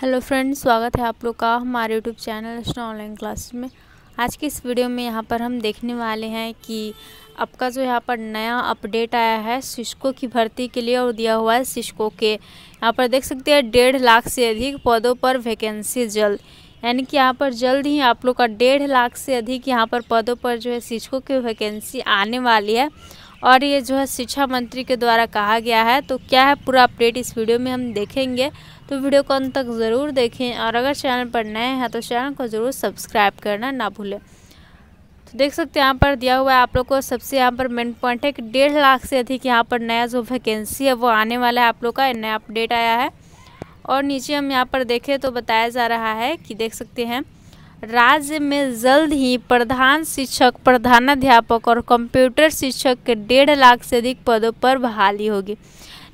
hello friends स्वागत है आप लोग का हमारे यूट्यूब चैनल ऑनलाइन क्लासेस में आज की इस वीडियो में यहाँ पर हम देखने वाले हैं कि आपका जो यहाँ पर नया अपडेट आया है शिक्षकों की भर्ती के लिए और दिया हुआ है शिक्षकों के यहाँ पर देख सकते हैं डेढ़ लाख से अधिक पदों पर वैकेंसी जल्द यानी कि यहाँ पर जल्द ही आप लोग का डेढ़ लाख से अधिक यहाँ पर पदों पर जो है शिक्षकों की वैकेंसी आने वाली है और ये जो है शिक्षा मंत्री के द्वारा कहा गया है तो क्या है पूरा अपडेट इस वीडियो में हम देखेंगे तो वीडियो को अंत तक ज़रूर देखें और अगर चैनल पर नए हैं तो चैनल को ज़रूर सब्सक्राइब करना ना भूलें तो देख सकते हैं यहाँ पर दिया हुआ है आप लोग को सबसे यहाँ पर मेन पॉइंट है कि डेढ़ लाख से अधिक यहाँ पर नया जो वैकेंसी है वो आने वाला है आप लोग का नया अपडेट आया है और नीचे हम यहाँ पर देखें तो बताया जा रहा है कि देख सकते हैं राज्य में जल्द ही प्रधान शिक्षक प्रधानाध्यापक और कंप्यूटर शिक्षक के डेढ़ लाख से अधिक पदों पर बहाली होगी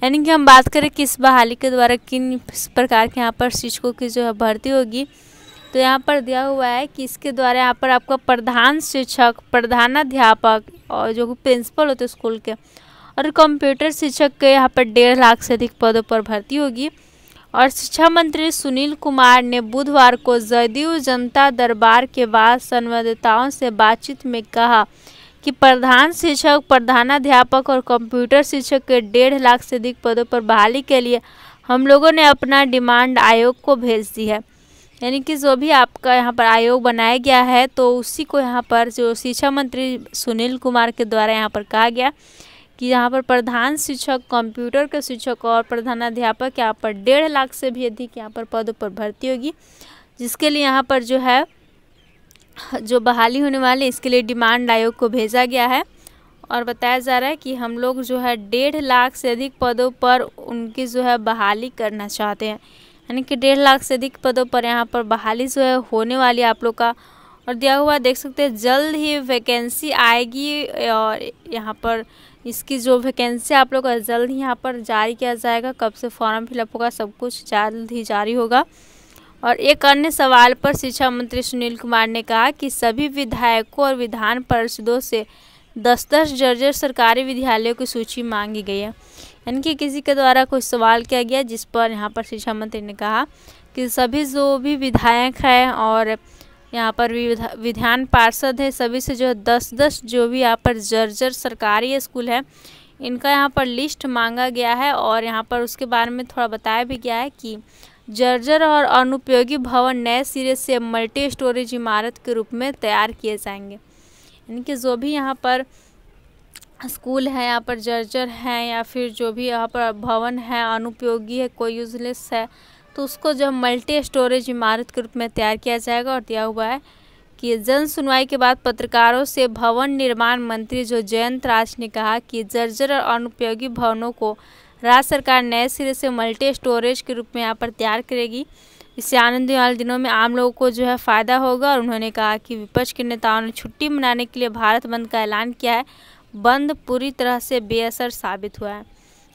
यानी कि हम बात करें किस बहाली के द्वारा किन प्रकार के यहाँ पर शिक्षकों की जो है भर्ती होगी तो यहाँ पर दिया हुआ है कि इसके द्वारा यहाँ पर आपका प्रधान शिक्षक प्रधानाध्यापक और जो प्रिंसिपल होते स्कूल के और कंप्यूटर शिक्षक के यहाँ पर डेढ़ लाख से अधिक पदों पर भर्ती होगी और शिक्षा मंत्री सुनील कुमार ने बुधवार को जदयू जनता दरबार के बाद संवाददाताओं से बातचीत में कहा कि प्रधान शिक्षक प्रधानाध्यापक और कंप्यूटर शिक्षक के डेढ़ लाख से अधिक पदों पर बहाली के लिए हम लोगों ने अपना डिमांड आयोग को भेज दी है यानी कि जो भी आपका यहाँ पर आयोग बनाया गया है तो उसी को यहाँ पर जो शिक्षा मंत्री सुनील कुमार के द्वारा यहाँ पर कहा गया कि यहाँ पर प्रधान शिक्षक कंप्यूटर के शिक्षक और प्रधानाध्यापक यहाँ पर डेढ़ लाख से भी अधिक यहाँ पर पदों पर भर्ती होगी जिसके लिए यहाँ पर जो है जो बहाली होने वाले इसके लिए डिमांड आयोग को भेजा गया है और बताया जा रहा है कि हम लोग जो है डेढ़ लाख से अधिक पदों पर उनकी जो है बहाली करना चाहते हैं यानी कि डेढ़ लाख से अधिक पदों पर यहाँ पर बहाली जो है होने वाली आप लोग का और दिया हुआ देख सकते हैं जल्द ही वैकेंसी आएगी और यहाँ पर इसकी जो वैकेंसी आप लोग जल्द ही यहाँ पर जारी किया जाएगा कब से फॉर्म फिलअप होगा सब कुछ जल्द ही जारी होगा और एक अन्य सवाल पर शिक्षा मंत्री सुनील कुमार ने कहा कि सभी विधायकों और विधान परिषदों से दस दस जर्जर सरकारी विद्यालयों की सूची मांगी गई है यानी कि किसी के द्वारा कोई सवाल किया गया जिस पर यहाँ पर शिक्षा मंत्री ने कहा कि सभी जो भी विधायक हैं और यहाँ पर विधान पार्षद है सभी से जो है दस दस जो भी यहाँ पर जर्जर सरकारी स्कूल है इनका यहाँ पर लिस्ट मांगा गया है और यहाँ पर उसके बारे में थोड़ा बताया भी गया है कि जर्जर और अनुपयोगी भवन नए सिरे से मल्टी स्टोरेज इमारत के रूप में तैयार किए जाएंगे इनके जो भी यहाँ पर स्कूल है यहाँ पर जर्जर हैं या फिर जो भी यहाँ पर भवन है अनुपयोगी है कोई यूजलेस है तो उसको जो मल्टी स्टोरेज इमारत के रूप में तैयार किया जाएगा और दिया हुआ है कि जन सुनवाई के बाद पत्रकारों से भवन निर्माण मंत्री जो जयंत राज ने कहा कि जर्जर और अनुपयोगी भवनों को राज्य सरकार नए सिरे से मल्टी स्टोरेज के रूप में यहाँ पर तैयार करेगी इससे आनंद वाले दिनों में आम लोगों को जो है फ़ायदा होगा और उन्होंने कहा कि विपक्ष के नेताओं ने छुट्टी मनाने के लिए भारत बंद का ऐलान किया है बंद पूरी तरह से बेअसर साबित हुआ है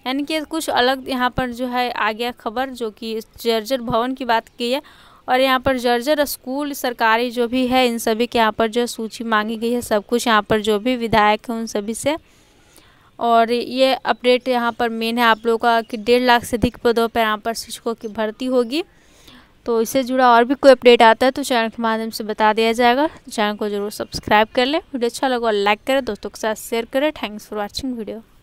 यानी कि कुछ अलग यहाँ पर जो है आ गया खबर जो कि जर्जर भवन की बात की है और यहाँ पर जर्जर स्कूल सरकारी जो भी है इन सभी के यहाँ पर जो सूची मांगी गई है सब कुछ यहाँ पर जो भी विधायक हैं उन सभी से और ये अपडेट यहाँ पर मेन है आप लोगों का कि डेढ़ लाख से अधिक पदों पर यहाँ पर शिक्षकों की भर्ती होगी तो इससे जुड़ा और भी कोई अपडेट आता है तो चैनल के माध्यम से बता दिया जाएगा चैनल को जरूर सब्सक्राइब कर लें वीडियो अच्छा लगा लाइक करें दोस्तों के साथ शेयर करें थैंक्स फॉर वॉचिंग वीडियो